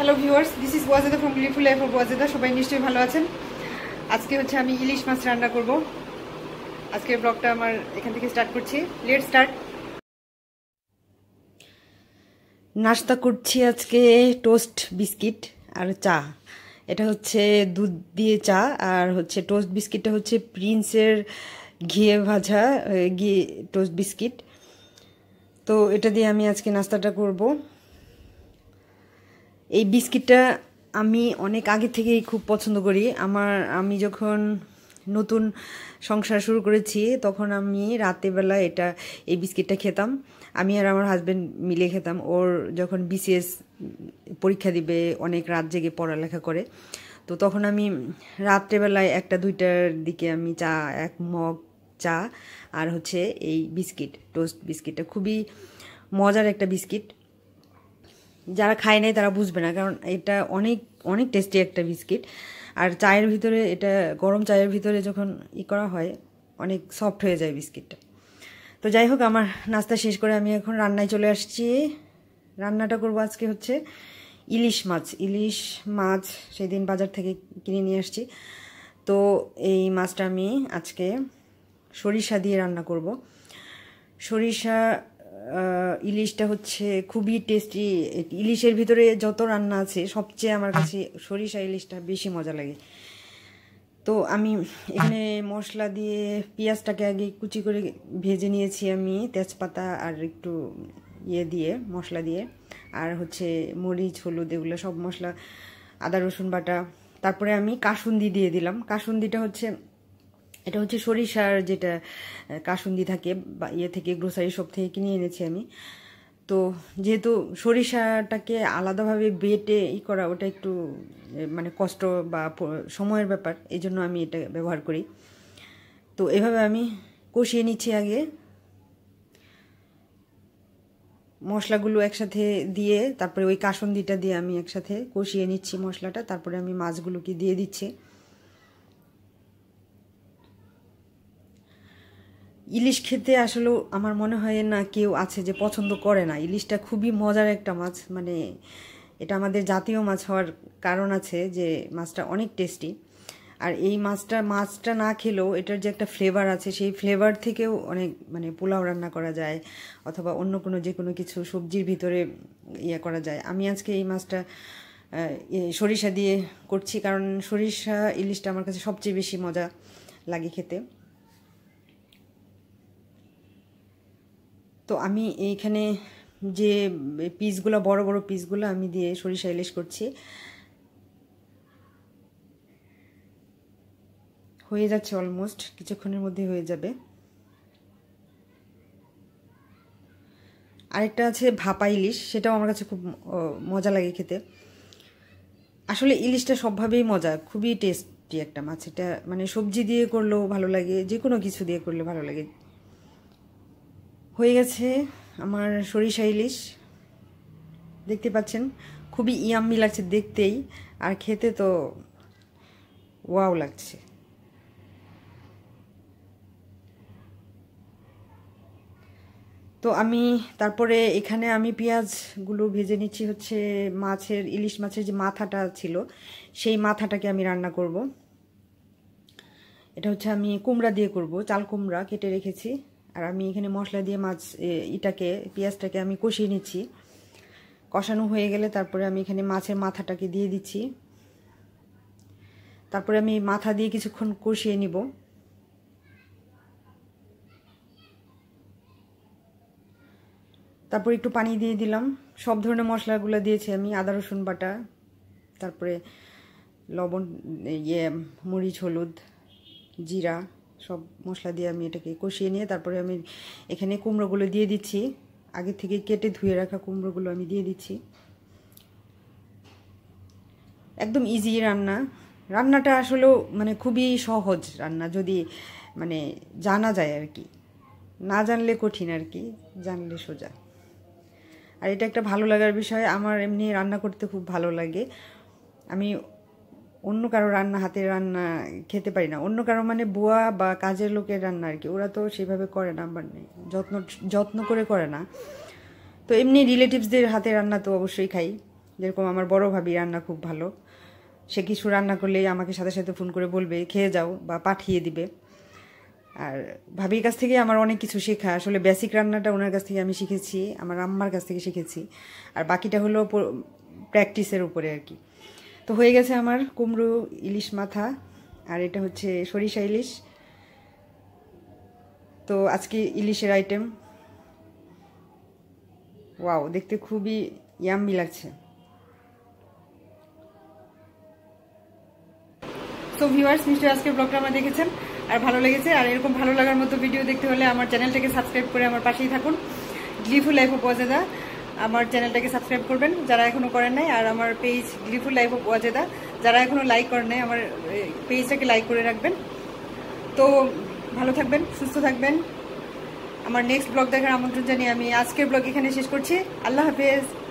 hello viewers this is Wajeda from লিফুল life of Wajeda সবাই নিশ্চয়ই ভালো আছেন আজকে হচ্ছে আমি ইলিশ মাছ রান্না করব আজকের ব্লগটা আমার এখান থেকে স্টার্ট করছি লেট স্টার্ট নাস্তা করছি আজকে টোস্ট বিস্কিট আর চা এটা হচ্ছে দুধ দিয়ে চা আর হচ্ছে টোস্ট বিস্কিটটা হচ্ছে প্রিন্সের ঘিয়ে ভাজা ঘি টোস্ট বিস্কিট তো এটা দিয়ে আমি আজকে নাস্তাটা করব এই বিস্কিটটা আমি অনেক আগে থেকেই খুব পছন্দ করি আমার আমি যখন নতুন সংসার শুরু করেছি তখন আমি রাতেবেলা এটা এই বিস্কিটটা খেতাম আমি আর আমার হাজব্যান্ড মিলে খেতাম ওর যখন বিসিএস পরীক্ষা দিবে অনেক রাত জেগে পড়ালেখা করে তো তখন আমি রাত্রেবেলায় একটা দুইটার দিকে আমি চা এক মগ চা আর হচ্ছে এই বিস্কিট টোস্ট বিস্কিটটা খুবই মজার একটা বিস্কিট যারা খায় নাই তারা বুঝবে না কারণ এটা অনেক অনেক টেস্টি একটা বিস্কিট আর চায়ের ভিতরে এটা গরম চায়ের ভিতরে যখন ই করা হয় অনেক সফট হয়ে যায় বিস্কিটটা তো যাই হোক আমার নাস্তা শেষ করে আমি এখন রান্নায় চলে আসছি রান্নাটা করবো আজকে হচ্ছে ইলিশ মাছ ইলিশ মাছ সেই দিন বাজার থেকে কিনে নিয়ে আসছি তো এই মাছটা আমি আজকে সরিষা দিয়ে রান্না করব সরিষা ইলিশটা হচ্ছে খুবই টেস্টি ইলিশের ভিতরে যত রান্না আছে সবচেয়ে আমার কাছে সরিষা ইলিশটা বেশি মজা লাগে তো আমি এখানে মশলা দিয়ে পেঁয়াজটাকে আগে কুচি করে ভেজে নিয়েছি আমি তেজপাতা আর একটু ইয়ে দিয়ে মশলা দিয়ে আর হচ্ছে মরিচ হলুদ এগুলো সব মশলা আদা রসুন বাটা তারপরে আমি কাসুন্দি দিয়ে দিলাম কাসুন্দিটা হচ্ছে এটা হচ্ছে সরিষার যেটা কাসুন্দি থাকে বা ইয়ে থেকে গ্রোসারি শপ থেকে কিনে এনেছি আমি তো যেহেতু সরিষাটাকে আলাদাভাবে বেটে ই করা ওটা একটু মানে কষ্ট বা সময়ের ব্যাপার এই জন্য আমি এটা ব্যবহার করি তো এভাবে আমি কষিয়ে নিচ্ছি আগে মশলাগুলো একসাথে দিয়ে তারপরে ওই কাসন্দিটা দিয়ে আমি একসাথে কষিয়ে নিচ্ছি মশলাটা তারপরে আমি মাছগুলোকে দিয়ে দিচ্ছি ইলিশ খেতে আসলে আমার মনে হয় না কেউ আছে যে পছন্দ করে না ইলিশটা খুবই মজার একটা মাছ মানে এটা আমাদের জাতীয় মাছ হওয়ার কারণ আছে যে মাছটা অনেক টেস্টি আর এই মাছটা মাছটা না খেলেও এটার যে একটা ফ্লেভার আছে সেই ফ্লেভার থেকেও অনেক মানে পোলাও রান্না করা যায় অথবা অন্য কোনো যে কোনো কিছু সবজির ভিতরে ইয়ে করা যায় আমি আজকে এই মাছটা সরিষা দিয়ে করছি কারণ সরিষা ইলিশটা আমার কাছে সবচেয়ে বেশি মজা লাগে খেতে তো আমি এইখানে যে পিসগুলো বড় বড় পিসগুলো আমি দিয়ে সরিষা ইলিশ করছি হয়ে যাচ্ছে অলমোস্ট কিছুক্ষণের মধ্যে হয়ে যাবে আরেকটা আছে ভাপা ইলিশ সেটাও আমার কাছে খুব মজা লাগে খেতে আসলে ইলিশটা সবভাবেই মজা খুবই টেস্টি একটা মাছ এটা মানে সবজি দিয়ে করলেও ভালো লাগে যে কোনো কিছু দিয়ে করলে ভালো লাগে হয়ে গেছে আমার সরিষা ইলিশ দেখতে পাচ্ছেন খুবই ইয়াম্মি লাগছে দেখতেই আর খেতে তো ওয়াও লাগছে তো আমি তারপরে এখানে আমি পেঁয়াজগুলো ভেজে নিচ্ছি হচ্ছে মাছের ইলিশ মাছের যে মাথাটা ছিল সেই মাথাটাকে আমি রান্না করব এটা হচ্ছে আমি কুমড়া দিয়ে করব চাল কুমড়া কেটে রেখেছি আর আমি এখানে মশলা দিয়ে মাছ এটাকে পেঁয়াজটাকে আমি কষিয়ে নিচ্ছি কষানো হয়ে গেলে তারপরে আমি এখানে মাছের মাথাটাকে দিয়ে দিচ্ছি তারপরে আমি মাথা দিয়ে কিছুক্ষণ কষিয়ে নিব তারপরে একটু পানি দিয়ে দিলাম সব ধরনের মশলাগুলো দিয়েছি আমি আদা রসুন বাটা তারপরে লবণ ইয়ে মরিচ হলুদ জিরা সব মশলা দিয়ে আমি এটাকে কষিয়ে নিয়ে তারপরে আমি এখানে কুমড়োগুলো দিয়ে দিচ্ছি আগে থেকে কেটে ধুয়ে রাখা কুমড়োগুলো আমি দিয়ে দিচ্ছি একদম ইজি রান্না রান্নাটা আসলেও মানে খুবই সহজ রান্না যদি মানে জানা যায় আর কি না জানলে কঠিন আর কি জানলে সোজা আর এটা একটা ভালো লাগার বিষয় আমার এমনি রান্না করতে খুব ভালো লাগে আমি অন্য কারো রান্না হাতে রান্না খেতে পারি না অন্য কারো মানে বুয়া বা কাজের লোকের রান্না আর কি ওরা তো সেভাবে করে না আমার নেই যত্ন যত্ন করে করে না তো এমনি রিলেটিভসদের হাতে রান্না তো অবশ্যই খাই যেরকম আমার বড় ভাবি রান্না খুব ভালো সে কিছু রান্না করলেই আমাকে সাথে সাথে ফোন করে বলবে খেয়ে যাও বা পাঠিয়ে দিবে আর ভাবির কাছ থেকে আমার অনেক কিছু শেখা আসলে বেসিক রান্নাটা ওনার কাছ থেকে আমি শিখেছি আমার আম্মার কাছ থেকে শিখেছি আর বাকিটা হলো প্র্যাকটিসের উপরে আর কি তো হয়ে গেছে আমার কুমড়ো ইলিশ মাথা আর এটা হচ্ছে সরিষা ইলিশ তো আজকে ইলিশের আইটেম ওয়াও দেখতে খুবই ইয়াম্বি লাগছে তো ভিউয়ার্স নিশ্চয়ই আজকের ব্লগটা আমরা দেখেছেন আর ভালো লেগেছে আর এরকম ভালো লাগার মতো ভিডিও দেখতে হলে আমার চ্যানেলটাকে সাবস্ক্রাইব করে আমার পাশেই থাকুন গ্লিফুল লাইফ অপোজাদা আমার চ্যানেলটাকে সাবস্ক্রাইব করবেন যারা এখনও করেন নাই আর আমার পেজ গ্রিফুল লাইভ অফ ওয়াজেদা যারা এখনও লাইক করেন নাই আমার পেজটাকে লাইক করে রাখবেন তো ভালো থাকবেন সুস্থ থাকবেন আমার নেক্সট ব্লগ দেখার আমন্ত্রণ জানিয়ে আমি আজকের ব্লগ এখানে শেষ করছি আল্লাহ হাফেজ